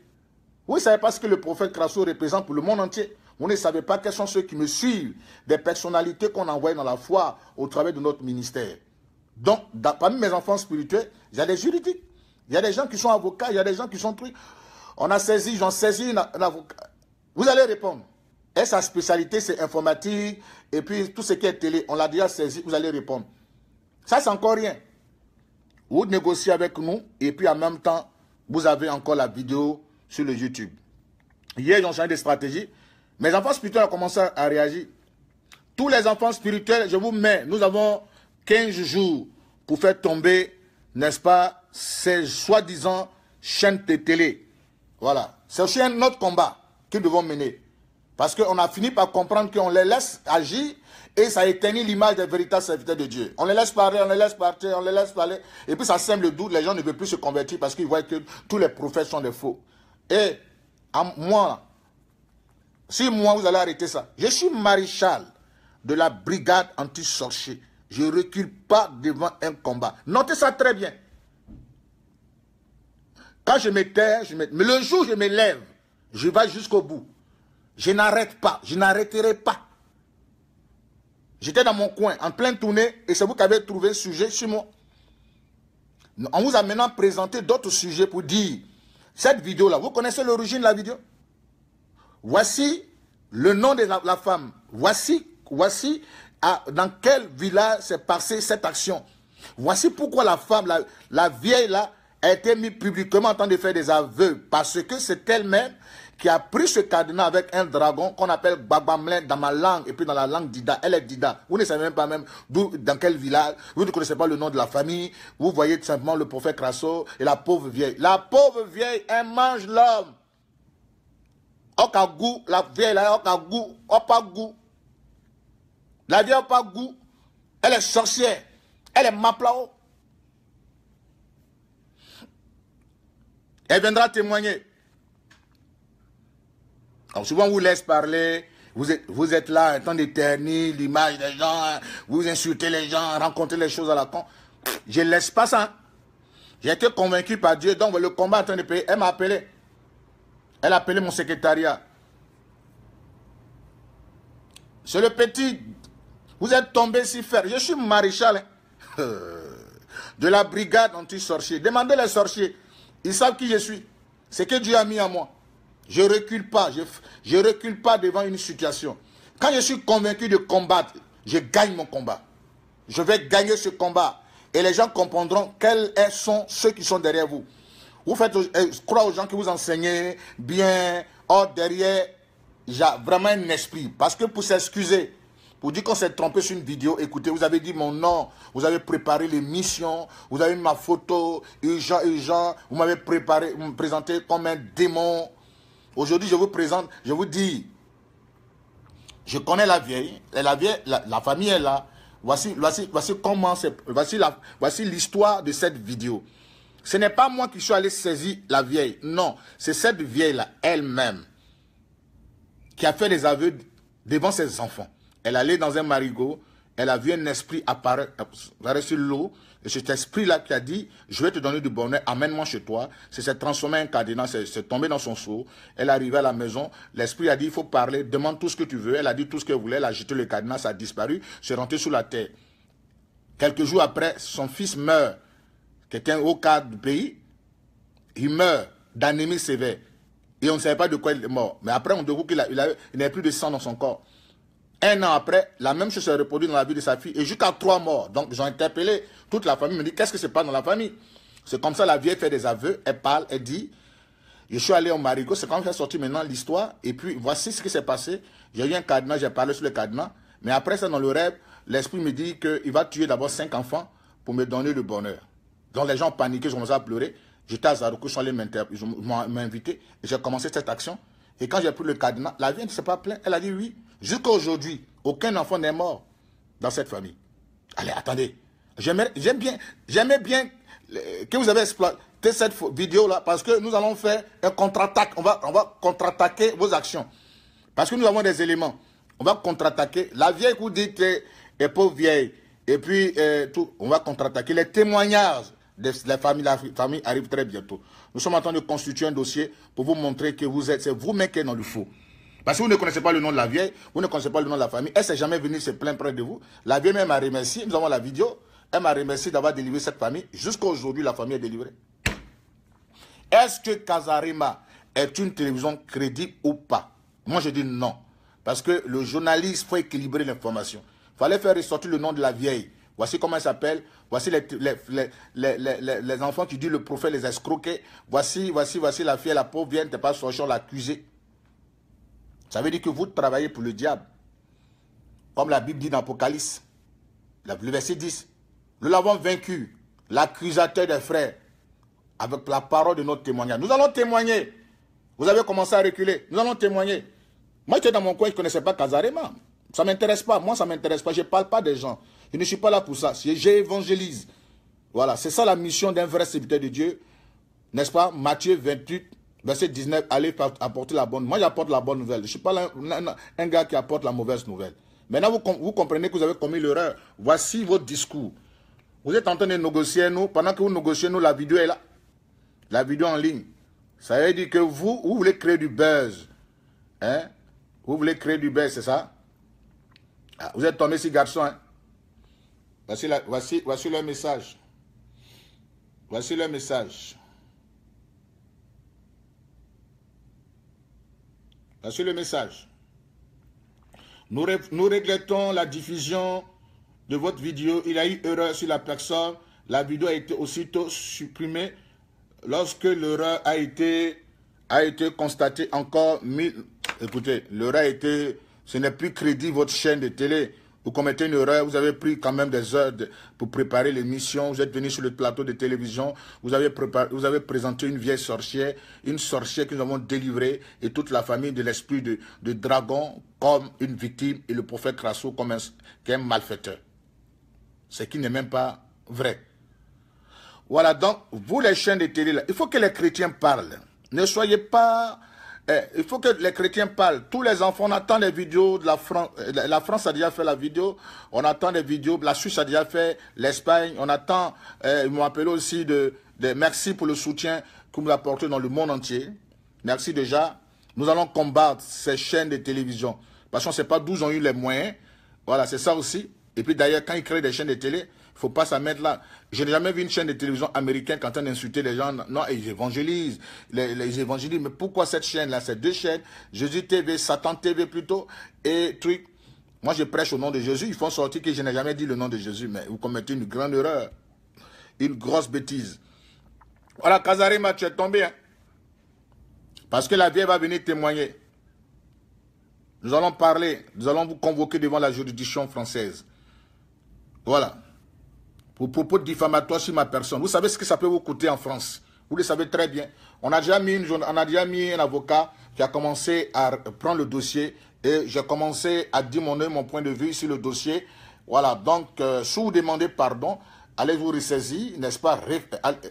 Vous ne savez pas ce que le prophète Crasso représente pour le monde entier. Vous ne savez pas quels sont ceux qui me suivent, des personnalités qu'on envoie dans la foi au travers de notre ministère. Donc, parmi mes enfants spirituels, il y a des juridiques. Il y a des gens qui sont avocats, il y a des gens qui sont trucs. On a saisi, j'en saisis un avocat. Vous allez répondre. Et sa spécialité, c'est informatique, et puis tout ce qui est télé, on l'a déjà saisi, vous allez répondre. Ça, c'est encore rien. Vous négociez avec nous, et puis en même temps, vous avez encore la vidéo sur le YouTube. Hier, j'ai changé de stratégie. Mes enfants spirituels ont commencé à réagir. Tous les enfants spirituels, je vous mets, nous avons 15 jours pour faire tomber, n'est-ce pas, ces soi-disant chaînes de télé. Voilà. C'est aussi un autre combat que nous devons mener. Parce qu'on a fini par comprendre qu'on les laisse agir et ça éteint l'image des véritables serviteurs de Dieu. On les laisse parler, on les laisse partir, on les laisse parler. Et puis ça sème le doute, les gens ne veulent plus se convertir parce qu'ils voient que tous les prophètes sont des faux. Et moi, si moi vous allez arrêter ça, je suis maréchal de la brigade anti-sorcier. Je ne recule pas devant un combat. Notez ça très bien. Quand je me tais, je me... mais le jour où je me lève, je vais jusqu'au bout. Je n'arrête pas, je n'arrêterai pas. J'étais dans mon coin, en pleine tournée, et c'est vous qui avez trouvé le sujet sur moi. On vous a maintenant présenté d'autres sujets pour dire, cette vidéo-là, vous connaissez l'origine de la vidéo Voici le nom de la femme. Voici, voici ah, dans quel village s'est passée cette action. Voici pourquoi la femme, la, vieille là, a été mise publiquement en train de faire des aveux. Parce que c'est elle-même qui a pris ce cadenas avec un dragon qu'on appelle Babamlin dans ma langue et puis dans la langue d'Ida. Elle est d'Ida. Vous ne savez même pas même dans quel village. Vous ne connaissez pas le nom de la famille. Vous voyez simplement le prophète Crasso et la pauvre vieille. La pauvre vieille, elle mange l'homme. Okagou, la vieille, là, Okagou, la vie n'a pas goût. Elle est sorcière. Elle est maplao. Elle viendra témoigner. Alors souvent, on vous laisse parler. Vous êtes, vous êtes là en temps d'éternir l'image des gens. Hein. Vous insultez les gens, rencontrez les choses à la con. Je ne laisse pas ça. Hein. J'ai été convaincu par Dieu. Donc, le combat est en train de payer. Elle m'a appelé. Elle a appelé mon secrétariat. C'est le petit vous êtes tombé si fer. Je suis maréchal hein. de la brigade anti-sorcier. Demandez les sorciers. Ils savent qui je suis. C'est que Dieu a mis à moi. Je ne recule pas. Je ne recule pas devant une situation. Quand je suis convaincu de combattre, je gagne mon combat. Je vais gagner ce combat. Et les gens comprendront quels sont ceux qui sont derrière vous. Vous faites eh, croire aux gens qui vous enseignez bien. Or, derrière, j'ai vraiment un esprit. Parce que pour s'excuser, vous dites qu'on s'est trompé sur une vidéo, écoutez, vous avez dit mon nom, vous avez préparé l'émission. vous avez mis ma photo, urgent, urgent, vous m'avez préparé, vous me présentez comme un démon. Aujourd'hui, je vous présente, je vous dis, je connais la vieille, la vieille, la, famille est là. Voici, voici, voici comment c'est, voici la, voici l'histoire de cette vidéo. Ce n'est pas moi qui suis allé saisir la vieille. Non, c'est cette vieille-là, elle-même, qui a fait les aveux devant ses enfants. Elle allait dans un marigot, elle a vu un esprit apparaître, sur l'eau, et cet esprit-là qui a dit, je vais te donner du bonheur, amène-moi chez toi. C'est transformé en cadenas, c'est tombé dans son seau. Elle est arrivée à la maison, l'esprit a dit, il faut parler, demande tout ce que tu veux. Elle a dit tout ce qu'elle voulait, elle a jeté le cardinal, ça a disparu, c'est rentré sous la terre. Quelques jours après, son fils meurt. Quelqu'un au cadre du pays, il meurt d'anémie sévère. Et on ne savait pas de quoi il est mort. Mais après, on découvre qu'il plus de sang dans son corps. Un an après, la même chose s'est reproduite dans la vie de sa fille et jusqu'à trois morts. Donc j'ai interpellé toute la famille, me dit qu'est-ce que se passe dans la famille C'est comme ça la vieille fait des aveux, elle parle, elle dit je suis allé au Marigot, c'est comme j'ai sorti maintenant l'histoire et puis voici ce qui s'est passé. J'ai eu un cadenas, j'ai parlé sur le cadenas, mais après ça dans le rêve, l'esprit me dit qu'il va tuer d'abord cinq enfants pour me donner le bonheur. Donc les gens paniquaient, je commençais à pleurer. J'étais à Zaroukou, je suis allé m'inviter et j'ai commencé cette action. Et quand j'ai pris le cadenas, la vie ne s'est pas plainte. Elle a dit oui. Jusqu'à aujourd'hui, aucun enfant n'est mort dans cette famille. Allez, attendez. J'aimais bien, bien euh, que vous avez exploité cette vidéo-là parce que nous allons faire un contre-attaque. On va, on va contre-attaquer vos actions. Parce que nous avons des éléments. On va contre-attaquer. La vieille vous dites est pauvre vieille. Et puis, euh, tout, on va contre-attaquer les témoignages la famille, la famille arrive très bientôt. Nous sommes en train de constituer un dossier pour vous montrer que vous êtes, c'est vous-même qui êtes dans le faux. Parce que vous ne connaissez pas le nom de la vieille, vous ne connaissez pas le nom de la famille. Elle s'est jamais venue se plaindre près de vous. La vieille m'a a remercié, nous avons la vidéo, elle m'a remercié d'avoir délivré cette famille. Jusqu'à aujourd'hui, la famille est délivrée. Est-ce que Kazarima est une télévision crédible ou pas Moi, je dis non. Parce que le journaliste, il faut équilibrer l'information. fallait faire ressortir le nom de la vieille. Voici comment elle s'appelle. Voici les, les, enfants qui disent le prophète les a Voici, voici, voici la fille, la pauvre vient, t'es pas sorcière, l'accuser. Ça veut dire que vous travaillez pour le diable. Comme la Bible dit dans Apocalypse, le verset 10. Nous l'avons vaincu, l'accusateur des frères, avec la parole de notre témoignage. Nous allons témoigner. Vous avez commencé à reculer. Nous allons témoigner. Moi, j'étais dans mon coin, je ne connaissais pas Kazarema. Ça ne m'intéresse pas. Moi, ça ne m'intéresse pas. Je ne parle pas des gens. Je ne suis pas là pour ça. J'évangélise. Voilà, c'est ça la mission d'un vrai serviteur de Dieu. N'est-ce pas Matthieu 28, verset 19, allez apporter la bonne. Moi, j'apporte la bonne nouvelle. Je ne suis pas là, un, gars qui apporte la mauvaise nouvelle. Maintenant, vous, comprenez que vous avez commis l'erreur. Voici votre discours. Vous êtes en train de négocier nous. Pendant que vous négociez nous, la vidéo est là. La vidéo en ligne. Ça veut dire que vous, vous voulez créer du buzz. Hein? Vous voulez créer du buzz, c'est ça? Ah, vous êtes tombé ici, garçon, hein? Voici, la, voici, voici leur message. Voici le message. Voici le message. Nous, regrettons la diffusion de votre vidéo. Il y a eu erreur sur la personne. La vidéo a été aussitôt supprimée. Lorsque l'erreur a été, a été constatée encore mille... Écoutez, l'erreur a été... Ce n'est plus crédit votre chaîne de télé. Vous commettez une erreur, vous avez pris quand même des heures pour préparer l'émission, vous êtes venu sur le plateau de télévision, vous avez, vous avez présenté une vieille sorcière, une sorcière que nous avons délivrée et toute la famille de l'esprit de, dragon comme une victime et le prophète Crasso comme un, malfaiteur. Ce qui n'est même pas vrai. Voilà, donc, vous les chaînes de télé, il faut que les chrétiens parlent. Ne soyez pas eh, il faut que les chrétiens parlent. Tous les enfants, on attend les vidéos de la France. Euh, la France a déjà fait la vidéo. On attend les vidéos. La Suisse a déjà fait. L'Espagne. On attend. Eh, ils m'ont appelé aussi de, merci pour le soutien que vous apportez dans le monde entier. Merci déjà. Nous allons combattre ces chaînes de télévision. Parce qu'on ne sait pas d'où ils ont eu les moyens. Voilà, c'est ça aussi. Et puis d'ailleurs, quand ils créent des chaînes de télé, il ne faut pas s'en mettre là. Je n'ai jamais vu une chaîne de télévision américaine quand on insultait les gens. Non, ils évangélisent. Les, les Mais pourquoi cette chaîne-là Ces deux chaînes, Jésus TV, Satan TV plutôt, et truc. Moi, je prêche au nom de Jésus. Ils font sortir que je n'ai jamais dit le nom de Jésus. Mais vous commettez une grande erreur. Une grosse bêtise. Voilà, Kazarima, tu es tombé. Hein. Parce que la vieille va venir témoigner. Nous allons parler, nous allons vous convoquer devant la juridiction française. Voilà pour propos diffamatoires sur ma personne. Vous savez ce que ça peut vous coûter en France. Vous le savez très bien. On a déjà mis, une, on a déjà mis un avocat qui a commencé à prendre le dossier et j'ai commencé à dire mon point de vue sur le dossier. Voilà, donc euh, si vous demandez pardon, allez vous ressaisir, n'est-ce pas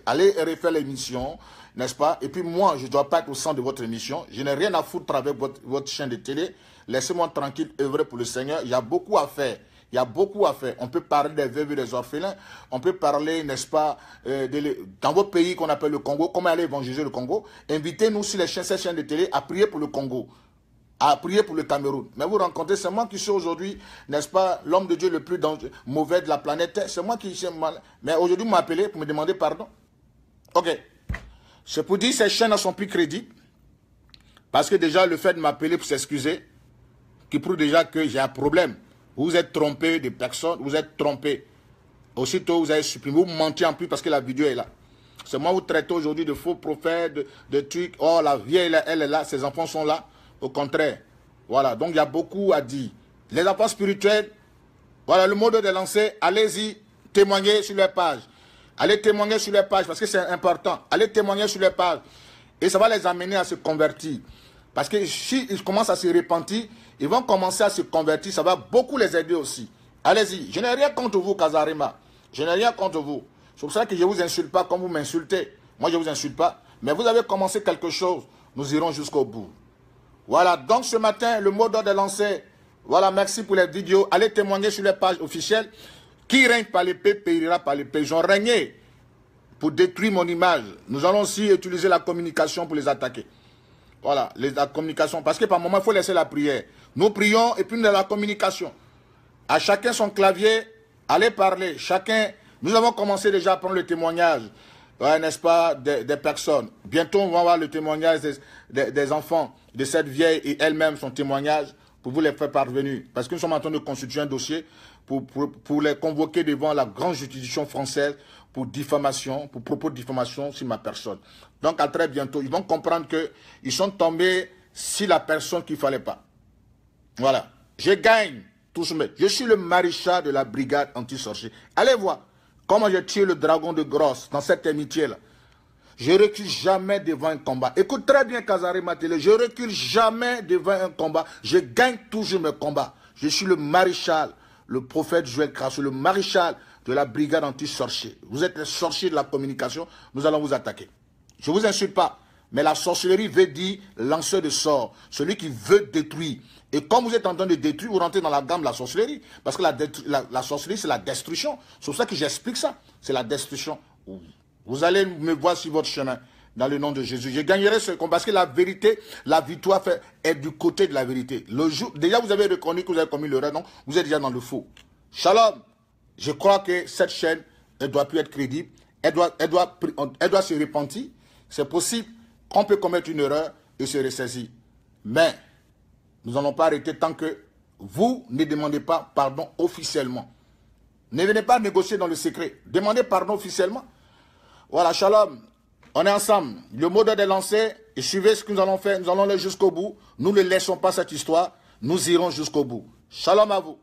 Allez refaire l'émission, n'est-ce pas Et puis moi, je ne dois pas être au centre de votre émission. Je n'ai rien à foutre avec votre, votre chaîne de télé. Laissez-moi tranquille œuvrer pour le Seigneur. Il y a beaucoup à faire. Il y a beaucoup à faire. On peut parler des veuves et des orphelins. On peut parler, n'est-ce pas, euh, dans votre pays qu'on appelle le Congo, comment aller évangéliser le Congo. Invitez-nous sur les chaînes, ces chaînes de télé à prier pour le Congo, à prier pour le Cameroun. Mais vous rencontrez, c'est moi qui suis aujourd'hui, n'est-ce pas, l'homme de Dieu le plus dangereux, mauvais de la planète C'est moi qui suis mal. Mais aujourd'hui, vous m'appelez pour me demander pardon. Ok. C'est pour dire ces chaînes ne sont plus crédibles. Parce que déjà, le fait de m'appeler pour s'excuser, qui prouve déjà que j'ai un problème. Vous êtes trompé des personnes, vous êtes trompé. Aussitôt, vous avez supprimé, vous mentez en plus parce que la vidéo est là. C'est moi vous traitez aujourd'hui de faux prophètes, de, de trucs. Oh, la vieille, elle est là, ses enfants sont là. Au contraire. Voilà, donc il y a beaucoup à dire. Les enfants spirituels, voilà le mot de lancer. Allez-y, témoignez sur les pages. Allez témoigner sur les pages parce que c'est important. Allez témoigner sur les pages. Et ça va les amener à se convertir. Parce que s'ils si commencent à se repentir, ils vont commencer à se convertir. Ça va beaucoup les aider aussi. Allez-y. Je n'ai rien contre vous, Kazarima. Je n'ai rien contre vous. C'est pour ça que je ne vous insulte pas comme vous m'insultez. Moi, je ne vous insulte pas. Mais vous avez commencé quelque chose. Nous irons jusqu'au bout. Voilà. Donc, ce matin, le mot d'ordre est lancé. Voilà. Merci pour les vidéos. Allez témoigner sur les pages officielles. Qui règne par l'épée, périra par l'épée. Ils ont régné pour détruire mon image. Nous allons aussi utiliser la communication pour les attaquer. Voilà, la communication. Parce que par moment, il faut laisser la prière. Nous prions et puis nous la communication. À chacun son clavier, allez parler. Chacun, nous avons commencé déjà à prendre le témoignage, n'est-ce pas, des, personnes. Bientôt, on va avoir le témoignage des, enfants, de cette vieille et elle-même son témoignage pour vous les faire parvenir. Parce que nous sommes en train de constituer un dossier pour, pour, les convoquer devant la grande juridiction française pour diffamation, pour propos de diffamation sur ma personne. Donc à très bientôt, ils vont comprendre qu'ils sont tombés sur la personne qu'il ne fallait pas. Voilà. Je gagne. Tout Je suis le maréchal de la brigade anti-sorcier. Allez voir comment je tire le dragon de grosse dans cette amitié-là. Je recule jamais devant un combat. Écoute très bien Kazare Matele. Je recule jamais devant un combat. Je gagne toujours mes combats. Je suis le maréchal, le prophète Joël Crasso, le maréchal de la brigade anti-sorcier. Vous êtes les sorciers de la communication. Nous allons vous attaquer. Je ne vous insulte pas. Mais la sorcellerie veut dire lanceur de sorts. Celui qui veut détruire. Et comme vous êtes en train de détruire, vous rentrez dans la gamme de la sorcellerie. Parce que la, sorcellerie, c'est la destruction. C'est pour ça que j'explique ça. C'est la destruction. Vous allez me voir sur votre chemin dans le nom de Jésus. Je gagnerai ce combat parce que la vérité, la victoire est du côté de la vérité. Le jour, déjà vous avez reconnu que vous avez commis l'erreur, non Vous êtes déjà dans le faux. Shalom. Je crois que cette chaîne, elle doit plus être crédible. Elle doit, elle doit, elle doit se repentir. C'est possible qu'on peut commettre une erreur et se ressaisir. Mais nous n'allons pas arrêter tant que vous ne demandez pas pardon officiellement. Ne venez pas négocier dans le secret. Demandez pardon officiellement. Voilà, shalom. On est ensemble. Le mot d'ordre est lancé. Et suivez ce que nous allons faire. Nous allons aller jusqu'au bout. Nous ne laissons pas cette histoire. Nous irons jusqu'au bout. Shalom à vous.